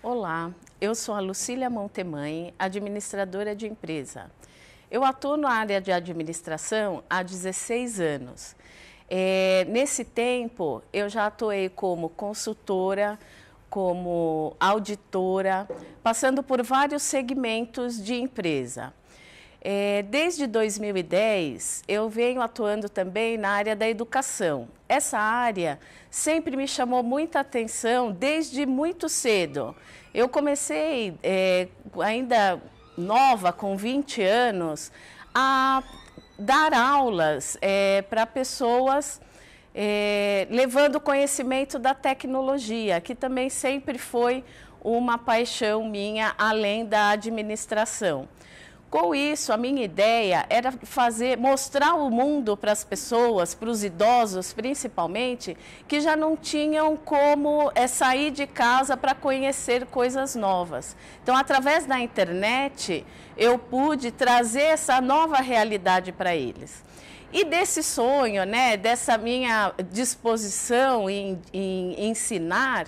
Olá, eu sou a Lucília Montemãe, administradora de empresa. Eu atuo na área de administração há 16 anos. É, nesse tempo, eu já atuei como consultora, como auditora, passando por vários segmentos de empresa. É, desde 2010, eu venho atuando também na área da educação. Essa área sempre me chamou muita atenção desde muito cedo. Eu comecei, é, ainda nova, com 20 anos, a dar aulas é, para pessoas. É, levando conhecimento da tecnologia, que também sempre foi uma paixão minha, além da administração. Com isso, a minha ideia era fazer, mostrar o mundo para as pessoas, para os idosos principalmente, que já não tinham como é, sair de casa para conhecer coisas novas. Então, através da internet, eu pude trazer essa nova realidade para eles. E desse sonho, né, dessa minha disposição em, em ensinar,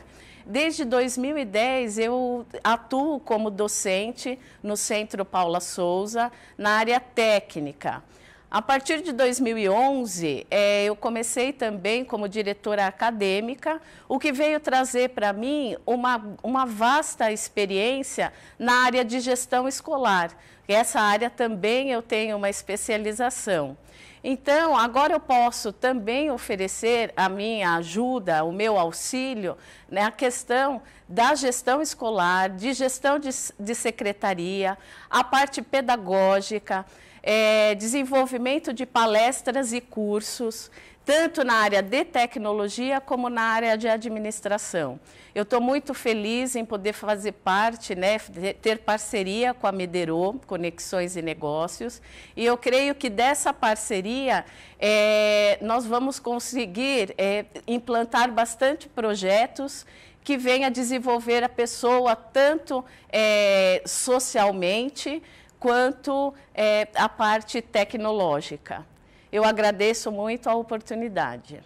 Desde 2010 eu atuo como docente no Centro Paula Souza, na área técnica. A partir de 2011, eh, eu comecei também como diretora acadêmica, o que veio trazer para mim uma, uma vasta experiência na área de gestão escolar. Essa área também eu tenho uma especialização. Então, agora eu posso também oferecer a minha ajuda, o meu auxílio, né, a questão da gestão escolar, de gestão de, de secretaria, a parte pedagógica, é, desenvolvimento de palestras e cursos tanto na área de tecnologia como na área de administração. Eu estou muito feliz em poder fazer parte, né, ter parceria com a Mederô, Conexões e Negócios, e eu creio que dessa parceria é, nós vamos conseguir é, implantar bastante projetos que venha desenvolver a pessoa tanto é, socialmente quanto é, a parte tecnológica. Eu agradeço muito a oportunidade.